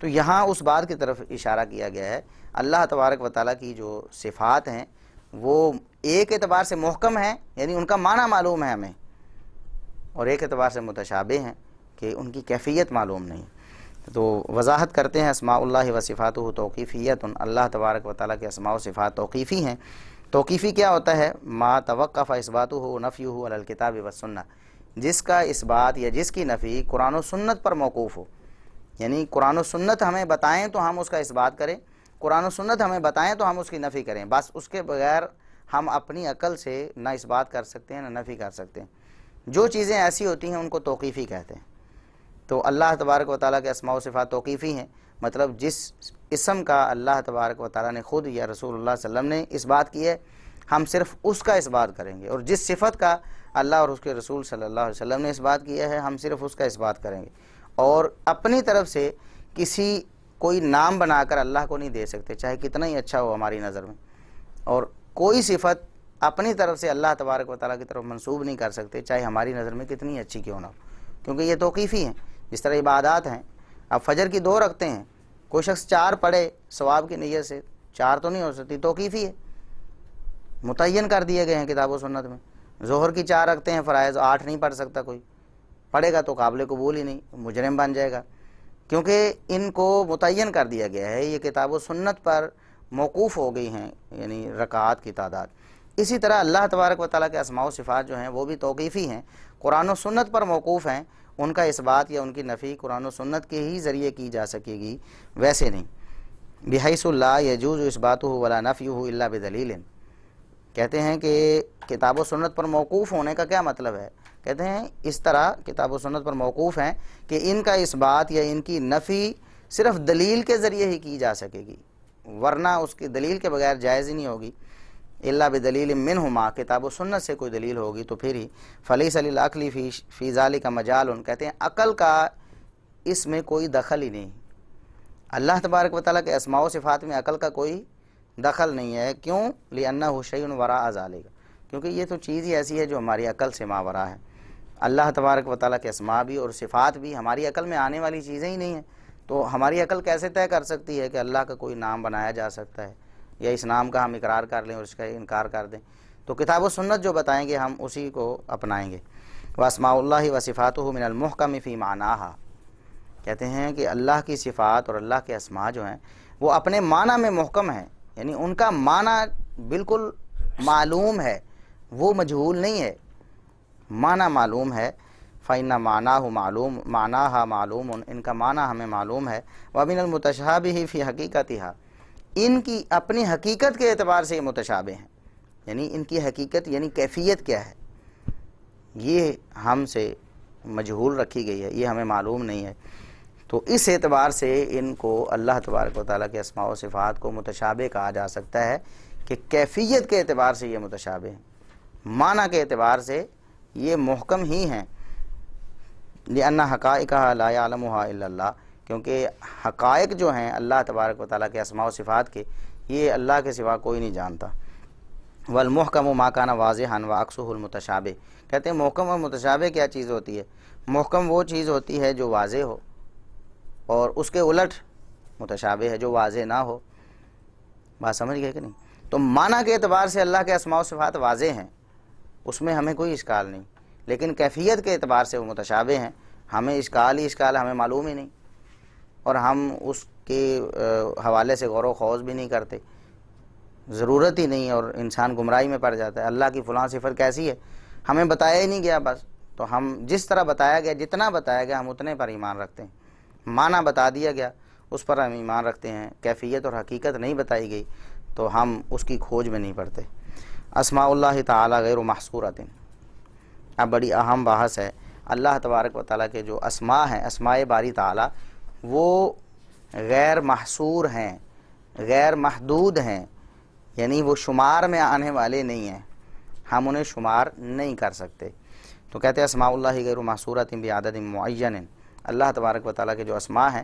تو یہاں اس بات کی طرف اشارہ کیا گیا ہے اللہ تبارک و تعالیٰ کی جو صفات ہیں وہ ایک اعتبار سے محکم ہیں یعنی ان کا معنی معلوم ہے ہمیں اور ایک اعتبار سے متشابہ ہیں کہ ان کی کیفیت معلوم نہیں تو وضاحت کرتے ہیں اللہ و صفات و توقیفیت اللہ تبارک و تعالیٰ کے اسماء و صفات توقیفی ہیں توقیفی کیا ہوتا ہے ما توقف فسبات ہو نفی ہو الکتاب و سننا جس کا بات یا جس کی نفی قرآن و سنت پر موقوف ہو یعنی قرآن و سنت ہمیں بتائیں تو ہم اس کا بات کریں قرآن و سنت ہمیں بتائیں تو ہم اس کی نفی کریں بس اس کے بغیر ہم اپنی عقل سے نہ اس بات کر سکتے ہیں نہ نفی کر سکتے ہیں جو چیزیں ایسی ہوتی ہیں ان کو توقیفی کہتے ہیں تو اللہ تبارک و تعالیٰ کے اسماع و صفات توقیفی ہیں مطلب جس اسم کا اللہ تبارک و تعالیٰ نے خود یا رسول اللہ صلی اللہ علیہ وسلم نے اس بات کی ہے ہم صرف اس کا اس بات کریں گے اور جس صفت کا اللہ اور اس کے رسول صلی اللہ علیہ وسلم نے اس بات کیا ہے ہم صرف اس کا اس بات کریں گے اور اپنی طرف سے کسی کوئی نام بنا کر اللہ کو نہیں دے سکتے چاہے کتنا ہی اچھا ہو ہماری نظر میں اور کوئی صفت اپنی طرف سے اللہ تبارک و تعالیٰ کی طرف منسوب نہیں کر سکتے چاہے ہماری نظر میں کتنی اچھی کیوں نہ ہو کیونکہ یہ توقیفی ہیں جس طرح عبادات ہیں اب فجر کی دو رکھتے ہیں کوئی شخص چار پڑھے ثواب کی نیت سے چار تو نہیں ہو سکتی توقیفی ہے متعین کر دیے گئے ہیں کتاب و سنت میں ظہر کی چار رکھتے ہیں فرائض آٹھ نہیں پڑھ سکتا کوئی پڑھے گا تو قابل قبول ہی نہیں مجرم بن جائے گا کیونکہ ان کو متعین کر دیا گیا ہے یہ کتاب و سنت پر موقوف ہو گئی ہیں یعنی رکعات کی تعداد اسی طرح اللہ تبارک و تعالیٰ کے اسماع و صفات جو ہیں وہ بھی توقیفی ہیں قرآن و سنت پر موقوف ہیں ان کا اس بات یا ان کی نفی قرآن و سنت کے ہی ذریعے کی جا سکے گی ویسے نہیں بحیث اللہ یجوز اس بات ہو ولا نفی ہو اللہ بدلیل کہتے ہیں کہ کتاب و سنت پر موقوف ہونے کا کیا مطلب ہے کہتے ہیں اس طرح کتاب و سنت پر موقوف ہیں کہ ان کا اس بات یا ان کی نفی صرف دلیل کے ذریعے ہی کی جا سکے گی ورنہ اس کی دلیل کے بغیر جائز ہی نہیں ہوگی اللہ بدلیل منہما کتاب و سنت سے کوئی دلیل ہوگی تو پھر ہی فلیس علی العقلی فی ذالی کا مجال ان کہتے ہیں عقل کا اس میں کوئی دخل ہی نہیں اللہ تبارک و تعالیٰ کے اسماع و صفات میں عقل کا کوئی دخل نہیں ہے کیوں لِ الّا حشی الورا آزالے گا کیونکہ یہ تو چیز ہی ایسی ہے جو ہماری عقل سے ماورا ہے اللہ تبارک و تعالیٰ کے اسماع بھی اور صفات بھی ہماری عقل میں آنے والی چیزیں ہی نہیں ہیں تو ہماری عقل کیسے طے کر سکتی ہے کہ اللہ کا کوئی نام بنایا جا سکتا ہے یا اس نام کا ہم اقرار کر لیں اور اس کا انکار کر دیں تو کتاب و سنت جو بتائیں گے ہم اسی کو اپنائیں گے واسماء اللہ و وصفات من المحکم فی معناہا کہتے ہیں کہ اللہ کی صفات اور اللہ کے اسماء جو ہیں وہ اپنے معنی میں محکم ہیں یعنی ان کا معنی بالکل معلوم ہے وہ مجہول نہیں ہے معنی معلوم ہے فعینہ معنی ہو معلوم معنی ہا معلوم ان کا معنی ہمیں معلوم ہے وَمِنَ الْمُتَشْحَابِهِ بھی حَقِيقَتِهَا فی حقیقت ہا ان کی اپنی حقیقت کے اعتبار سے یہ متشابہ ہیں یعنی ان کی حقیقت یعنی کیفیت کیا ہے یہ ہم سے مجہول رکھی گئی ہے یہ ہمیں معلوم نہیں ہے تو اس اعتبار سے ان کو اللہ تبارک و تعالیٰ کے اسماع و صفات کو متشابہ کہا جا سکتا ہے کہ کیفیت کے اعتبار سے یہ متشابہ ہیں معنی کے اعتبار سے یہ محکم ہی ہیں لَا يَعْلَمُهَا إِلَّا اللَّهِ کیونکہ حقائق جو ہیں اللہ تبارک و تعالیٰ کے اسماع و صفات کے یہ اللہ کے سوا کوئی نہیں جانتا وَالْمُحْكَمُ مَا و ماکانہ واضح الْمُتَشَابِ کہتے ہیں محکم اور متشابہ کیا چیز ہوتی ہے محکم وہ چیز ہوتی ہے جو واضح ہو اور اس کے الٹ متشابہ ہے جو واضح نہ ہو بات سمجھ گئے کہ نہیں تو معنی کے اعتبار سے اللہ کے اسماع و صفات واضح ہیں اس میں ہمیں کوئی اشکال نہیں لیکن کیفیت کے اعتبار سے وہ متشابہ ہیں ہمیں اشکال ہی اشکال ہمیں معلوم ہی نہیں اور ہم اس کے حوالے سے غور و خوض بھی نہیں کرتے ضرورت ہی نہیں اور انسان گمراہی میں پڑ جاتا ہے اللہ کی فلاں صفت کیسی ہے ہمیں بتایا ہی نہیں گیا بس تو ہم جس طرح بتایا گیا جتنا بتایا گیا ہم اتنے پر ایمان رکھتے ہیں معنی بتا دیا گیا اس پر ہم ایمان رکھتے ہیں کیفیت اور حقیقت نہیں بتائی گئی تو ہم اس کی کھوج میں نہیں پڑتے اسماء اللہ تعالی غیر و مثکورہ اب بڑی اہم باحث ہے اللہ تبارک و تعالیٰ کے جو اسماء ہیں اسماء باری تعالی وہ غیر محصور ہیں غیر محدود ہیں یعنی وہ شمار میں آنے والے نہیں ہیں ہم انہیں شمار نہیں کر سکتے تو کہتے ہیں اسماء اللہ غیر محصورت معصورتِ معین اللہ تبارک و تعالیٰ کے جو اسماء ہیں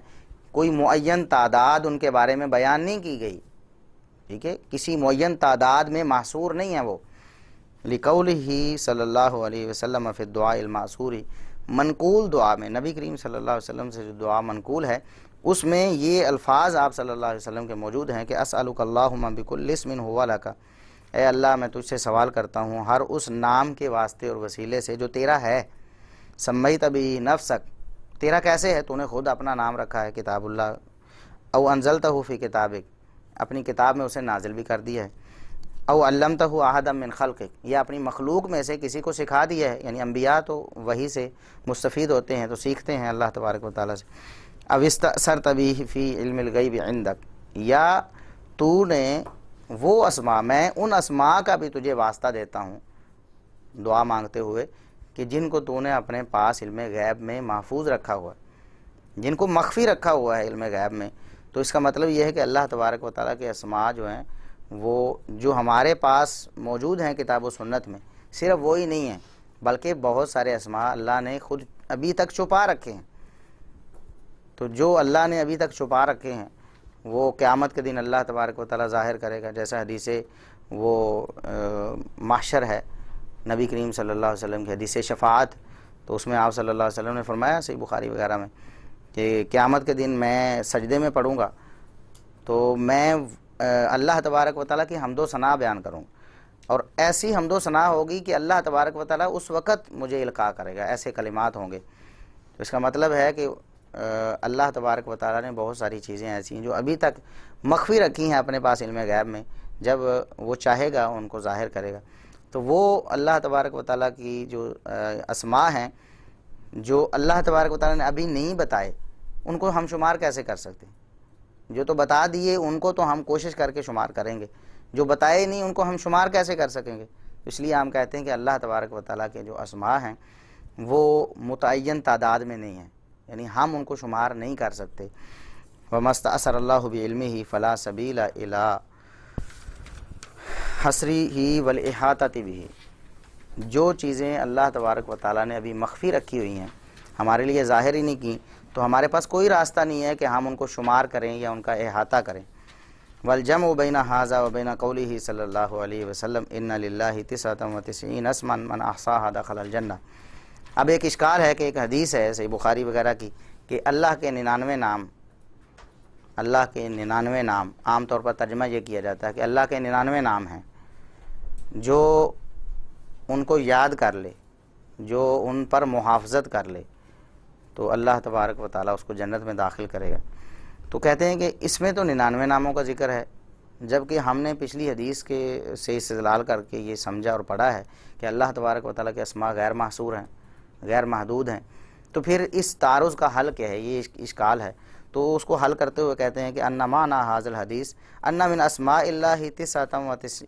کوئی معین تعداد ان کے بارے میں بیان نہیں کی گئی ٹھیک ہے کسی معین تعداد میں محصور نہیں ہے وہ لکول ہی صلی اللہ علیہ وسلم الدعاء المعصوری منقول دعا میں نبی کریم صلی اللہ علیہ وسلم سے جو دعا منقول ہے اس میں یہ الفاظ آپ صلی اللہ علیہ وسلم کے موجود ہیں کہ اسألوک اللہم بکل اسم ہوا لکا اے اللہ میں تجھ سے سوال کرتا ہوں ہر اس نام کے واسطے اور وسیلے سے جو تیرا ہے سمیت بھی نفسک تیرا کیسے ہے تو انہیں خود اپنا نام رکھا ہے کتاب اللہ او انزلتہو فی کتابک اپنی کتاب میں اسے نازل بھی کر دیا ہے او الم تَ من خلق یا اپنی مخلوق میں سے کسی کو سکھا دیا ہے یعنی انبیاء تو وہی سے مستفید ہوتے ہیں تو سیکھتے ہیں اللہ تبارک و تعالیٰ سے او سر طبی فی علم الغیب عندک یا تو نے وہ اسما میں ان اسما کا بھی تجھے واسطہ دیتا ہوں دعا مانگتے ہوئے کہ جن کو تو نے اپنے پاس علم غیب میں محفوظ رکھا ہوا ہے جن کو مخفی رکھا ہوا ہے علم غیب میں تو اس کا مطلب یہ ہے کہ اللہ تبارک و تعالیٰ کے اسما جو ہیں وہ جو ہمارے پاس موجود ہیں کتاب و سنت میں صرف وہی نہیں ہیں بلکہ بہت سارے اسماء اللہ نے خود ابھی تک چھپا رکھے ہیں تو جو اللہ نے ابھی تک چھپا رکھے ہیں وہ قیامت کے دن اللہ تبارک و تعالی ظاہر کرے گا جیسا حدیث وہ معاشر ہے نبی کریم صلی اللہ علیہ وسلم کی حدیث شفاعت تو اس میں آپ صلی اللہ علیہ وسلم نے فرمایا صحیح بخاری وغیرہ میں کہ قیامت کے دن میں سجدے میں پڑھوں گا تو میں اللہ تبارک و تعالیٰ کی حمد و سنا بیان کروں اور ایسی حمد و سنا ہوگی کہ اللہ تبارک و تعالیٰ اس وقت مجھے القاع کرے گا ایسے کلمات ہوں گے اس کا مطلب ہے کہ اللہ تبارک و تعالیٰ نے بہت ساری چیزیں ایسی ہیں جو ابھی تک مخفی رکھی ہیں اپنے پاس علم غیب میں جب وہ چاہے گا ان کو ظاہر کرے گا تو وہ اللہ تبارک و تعالیٰ کی جو اسما ہیں جو اللہ تبارک و تعالیٰ نے ابھی نہیں بتائے ان کو ہم شمار کیسے کر سکتے ہیں جو تو بتا دیے ان کو تو ہم کوشش کر کے شمار کریں گے جو بتائے نہیں ان کو ہم شمار کیسے کر سکیں گے اس لیے ہم کہتے ہیں کہ اللہ تبارک و تعالیٰ کے جو اسماع ہیں وہ متعین تعداد میں نہیں ہیں یعنی ہم ان کو شمار نہیں کر سکتے وَمَسْتَأَسَرَ اللَّهُ بِعِلْمِهِ فَلَا سَبِيلَ إِلَىٰ حَسْرِهِ حسری ہی بھی جو چیزیں اللہ تبارک و تعالیٰ نے ابھی مخفی رکھی ہوئی ہیں ہمارے لیے ظاہر ہی نہیں کی تو ہمارے پاس کوئی راستہ نہیں ہے کہ ہم ان کو شمار کریں یا ان کا احاطہ کریں ولجم ابینہ حاضہ بین کولی صلی اللہ علیہ وسلم و تسعین اسمن من اصد دخل الجنہ اب ایک اشکال ہے کہ ایک حدیث ہے صحیح بخاری وغیرہ کی کہ اللہ کے ننانوے نام اللہ کے ننانوے نام عام طور پر ترجمہ یہ کیا جاتا ہے کہ اللہ کے ننانوے نام ہیں جو ان کو یاد کر لے جو ان پر محافظت کر لے تو اللہ تبارک و تعالیٰ اس کو جنت میں داخل کرے گا تو کہتے ہیں کہ اس میں تو ننانوے ناموں کا ذکر ہے جبکہ ہم نے پچھلی حدیث کے سے استدلال کر کے یہ سمجھا اور پڑھا ہے کہ اللہ تبارک و تعالیٰ کے اسماء غیر محصور ہیں غیر محدود ہیں تو پھر اس تعارض کا حل کیا ہے یہ اشکال ہے تو اس کو حل کرتے ہوئے کہتے ہیں کہ عنما نا حاضل حدیث انا من اسماء اللہ تِس و تس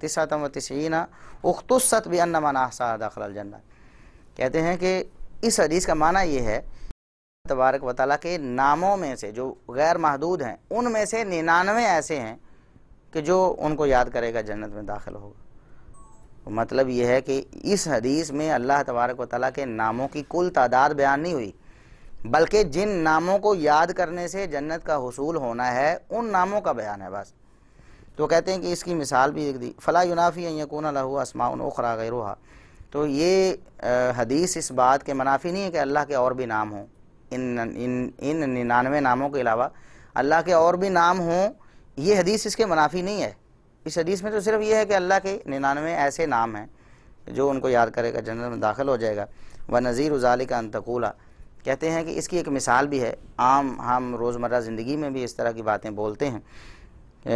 تص آتم و تسینہ اختصط بھی انّّہ کہتے ہیں کہ اس حدیث کا معنی یہ ہے تبارک و تعالیٰ کے ناموں میں سے جو غیر محدود ہیں ان میں سے ننانوے ایسے ہیں کہ جو ان کو یاد کرے گا جنت میں داخل ہوگا مطلب یہ ہے کہ اس حدیث میں اللہ تبارک و تعالیٰ کے ناموں کی کل تعداد بیان نہیں ہوئی بلکہ جن ناموں کو یاد کرنے سے جنت کا حصول ہونا ہے ان ناموں کا بیان ہے بس تو کہتے ہیں کہ اس کی مثال بھی ایک دی فلاں ان یکون لہو اسماؤن اخرى غیروہا تو یہ حدیث اس بات کے منافی نہیں ہے کہ اللہ کے اور بھی نام ہوں ان ان ان ننانوے ناموں کے علاوہ اللہ کے اور بھی نام ہوں یہ حدیث اس کے منافی نہیں ہے اس حدیث میں تو صرف یہ ہے کہ اللہ کے ننانوے ایسے نام ہیں جو ان کو یاد کرے گا جنرل میں داخل ہو جائے گا وَنَزِيرُ ذَلِكَ ازالے کا انتقولہ کہتے ہیں کہ اس کی ایک مثال بھی ہے عام ہم روزمرہ زندگی میں بھی اس طرح کی باتیں بولتے ہیں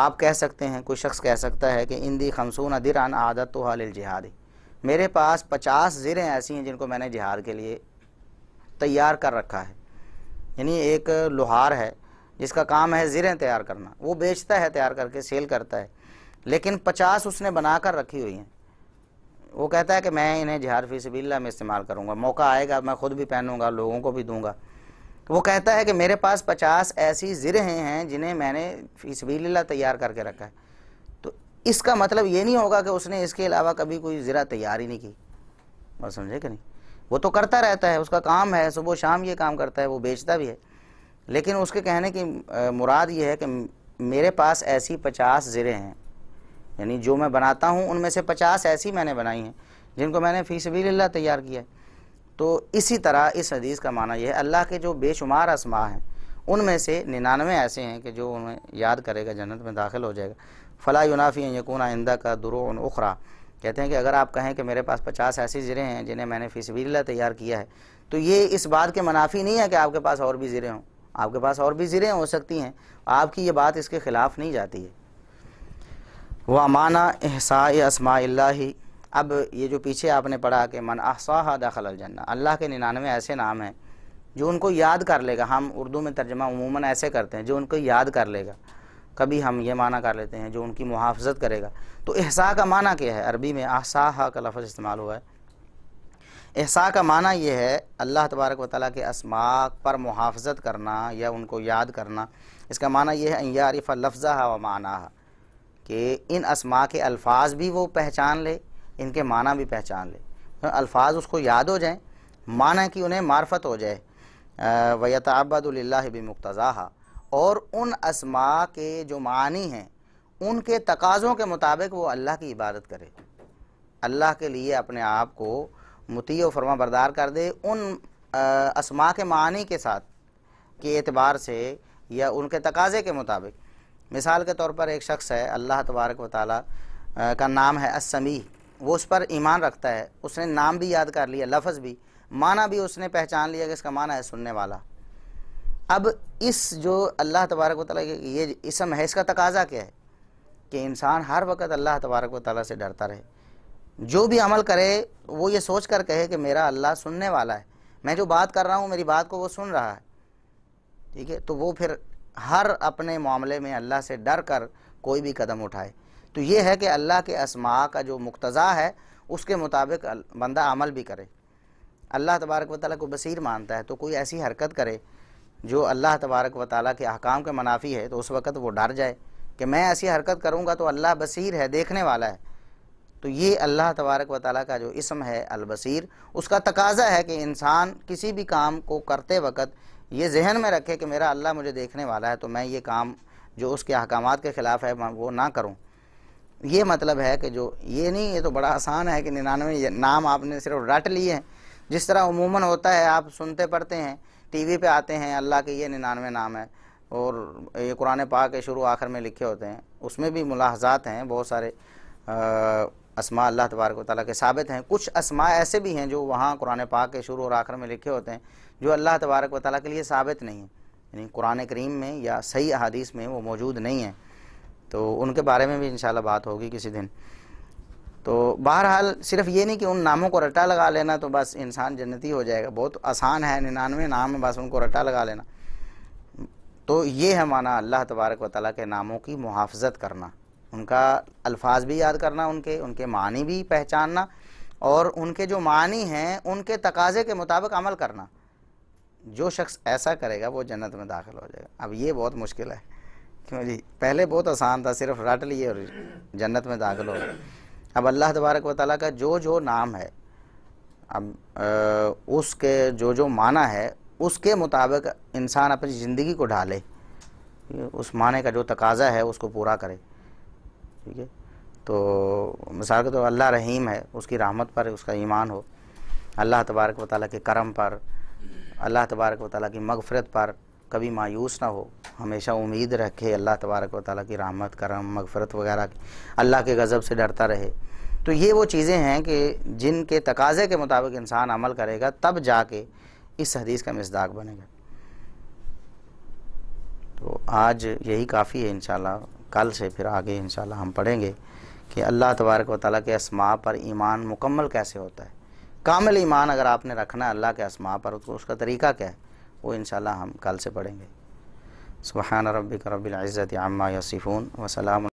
آپ کہہ سکتے ہیں کوئی شخص کہہ سکتا ہے کہ اندی خمسون درعن عادت تو حال الجہادی میرے پاس پچاس زیریں ایسی ہیں جن کو میں نے جہار کے لیے تیار کر رکھا ہے یعنی ایک لوہار ہے جس کا کام ہے زیریں تیار کرنا وہ بیچتا ہے تیار کر کے سیل کرتا ہے لیکن پچاس اس نے بنا کر رکھی ہوئی ہیں وہ کہتا ہے کہ میں انہیں جہار سبی اللہ میں استعمال کروں گا موقع آئے گا میں خود بھی پہنوں گا لوگوں کو بھی دوں گا وہ کہتا ہے کہ میرے پاس پچاس ایسی زرہیں ہیں جنہیں میں نے فی اللہ تیار کر کے رکھا ہے اس کا مطلب یہ نہیں ہوگا کہ اس نے اس کے علاوہ کبھی کوئی زرہ تیار ہی نہیں کی بس سمجھے کہ نہیں وہ تو کرتا رہتا ہے اس کا کام ہے صبح و شام یہ کام کرتا ہے وہ بیچتا بھی ہے لیکن اس کے کہنے کی مراد یہ ہے کہ میرے پاس ایسی پچاس زرے ہیں یعنی جو میں بناتا ہوں ان میں سے پچاس ایسی میں نے بنائی ہیں جن کو میں نے فی سبیل اللہ تیار کیا ہے تو اسی طرح اس حدیث کا معنی یہ ہے اللہ کے جو بے شمار اسماء ہیں ان میں سے ننانوے ایسے ہیں کہ جو انہیں یاد کرے گا جنت میں داخل ہو جائے گا فلاح ان یقون آئندہ کا درون اخرا کہتے ہیں کہ اگر آپ کہیں کہ میرے پاس پچاس ایسی زریں ہیں جنہیں میں نے فی سبیل اللہ تیار کیا ہے تو یہ اس بات کے منافی نہیں ہے کہ آپ کے پاس اور بھی زرع ہوں آپ کے پاس اور بھی زریں ہو سکتی ہیں آپ کی یہ بات اس کے خلاف نہیں جاتی ہے وَمَانَ احساء اَسْمَائِ اللہ اب یہ جو پیچھے آپ نے پڑھا کہ منصاح دَخَلَ الْجَنَّةِ اللہ کے ننانوے ایسے نام ہیں جو ان کو یاد کر لے گا ہم اردو میں ترجمہ عموماً ایسے کرتے ہیں جو ان کو یاد کر لے گا کبھی ہم یہ معنی کر لیتے ہیں جو ان کی محافظت کرے گا تو احسا کا معنی کیا ہے عربی میں احسا کا لفظ استعمال ہوا ہے احسا کا معنی یہ ہے اللہ تبارک و تعالیٰ کے اسماع پر محافظت کرنا یا ان کو یاد کرنا اس کا معنی یہ ہے ان الفظا لفظہ و معنیٰ کہ ان اسماع کے الفاظ بھی وہ پہچان لے ان کے معنی بھی پہچان لے الفاظ اس کو یاد ہو جائیں معنی کہ انہیں معرفت ہو جائے ویتعبد اللہ بھی اور ان اسما کے جو معنی ہیں ان کے تقاضوں کے مطابق وہ اللہ کی عبادت کرے اللہ کے لیے اپنے آپ کو متی و فرما بردار کر دے ان اسما کے معنی کے ساتھ کے اعتبار سے یا ان کے تقاضے کے مطابق مثال کے طور پر ایک شخص ہے اللہ تبارک و تعالی کا نام ہے السمیع وہ اس پر ایمان رکھتا ہے اس نے نام بھی یاد کر لیا لفظ بھی معنی بھی اس نے پہچان لیا کہ اس کا معنی ہے سننے والا اب اس جو اللہ تبارک و تعالیٰ یہ اسم ہے اس کا تقاضہ کیا ہے کہ انسان ہر وقت اللہ تبارک و تعالیٰ سے ڈرتا رہے جو بھی عمل کرے وہ یہ سوچ کر کہے کہ میرا اللہ سننے والا ہے میں جو بات کر رہا ہوں میری بات کو وہ سن رہا ہے ٹھیک ہے تو وہ پھر ہر اپنے معاملے میں اللہ سے ڈر کر کوئی بھی قدم اٹھائے تو یہ ہے کہ اللہ کے اسماع کا جو مقتضا ہے اس کے مطابق بندہ عمل بھی کرے اللہ تبارک و تعالیٰ کو بصیر مانتا ہے تو کوئی ایسی حرکت کرے جو اللہ تبارک و تعالیٰ کے احکام کے منافی ہے تو اس وقت وہ ڈر جائے کہ میں ایسی حرکت کروں گا تو اللہ بصیر ہے دیکھنے والا ہے تو یہ اللہ تبارک و تعالیٰ کا جو اسم ہے البصیر اس کا تقاضا ہے کہ انسان کسی بھی کام کو کرتے وقت یہ ذہن میں رکھے کہ میرا اللہ مجھے دیکھنے والا ہے تو میں یہ کام جو اس کے احکامات کے خلاف ہے وہ نہ کروں یہ مطلب ہے کہ جو یہ نہیں یہ تو بڑا آسان ہے کہ ننانوے نام آپ نے صرف رٹ لیے ہیں جس طرح عموماً ہوتا ہے آپ سنتے پڑتے ہیں ٹی وی پہ آتے ہیں اللہ کے یہ ننانوے نام ہے اور یہ قرآن پاک کے شروع آخر میں لکھے ہوتے ہیں اس میں بھی ملاحظات ہیں بہت سارے اسماء اللہ تبارک و تعالیٰ کے ثابت ہیں کچھ اسماء ایسے بھی ہیں جو وہاں قرآن پاک کے شروع اور آخر میں لکھے ہوتے ہیں جو اللہ تبارک و تعالیٰ کے لیے ثابت نہیں ہیں یعنی قرآن کریم میں یا صحیح احادیث میں وہ موجود نہیں ہیں تو ان کے بارے میں بھی انشاءاللہ بات ہوگی کسی دن تو بہرحال صرف یہ نہیں کہ ان ناموں کو رٹا لگا لینا تو بس انسان جنتی ہو جائے گا بہت آسان ہے ننانوے نام میں بس ان کو رٹا لگا لینا تو یہ ہے معنی اللہ تبارک و تعالیٰ کے ناموں کی محافظت کرنا ان کا الفاظ بھی یاد کرنا ان کے ان کے معنی بھی پہچاننا اور ان کے جو معنی ہیں ان کے تقاضے کے مطابق عمل کرنا جو شخص ایسا کرے گا وہ جنت میں داخل ہو جائے گا اب یہ بہت مشکل ہے کیوں جی پہلے بہت آسان تھا صرف رٹ لیے اور جنت میں داخل ہو جائے اب اللہ تبارک و تعالیٰ کا جو جو نام ہے اب اس کے جو جو معنی ہے اس کے مطابق انسان اپنی زندگی کو ڈھالے اس معنی کا جو تقاضا ہے اس کو پورا کرے ٹھیک ہے تو مثال کے طور اللہ رحیم ہے اس کی رحمت پر اس کا ایمان ہو اللہ تبارک و تعالیٰ کے کرم پر اللہ تبارک و تعالیٰ کی مغفرت پر کبھی مایوس نہ ہو ہمیشہ امید رکھے اللہ تبارک و تعالیٰ کی رحمت کرم مغفرت وغیرہ اللہ کے غضب سے ڈرتا رہے تو یہ وہ چیزیں ہیں کہ جن کے تقاضے کے مطابق انسان عمل کرے گا تب جا کے اس حدیث کا مزداق بنے گا تو آج یہی کافی ہے انشاءاللہ کل سے پھر آگے انشاءاللہ ہم پڑھیں گے کہ اللہ تبارک و تعالیٰ کے اسماع پر ایمان مکمل کیسے ہوتا ہے کامل ایمان اگر آپ نے رکھنا ہے اللہ کے اسماء پر اس کا طریقہ کیا ہے وہ انشاءاللہ ہم کل سے پڑھیں گے سبحان ربک رب العزت عما یصفون وسلام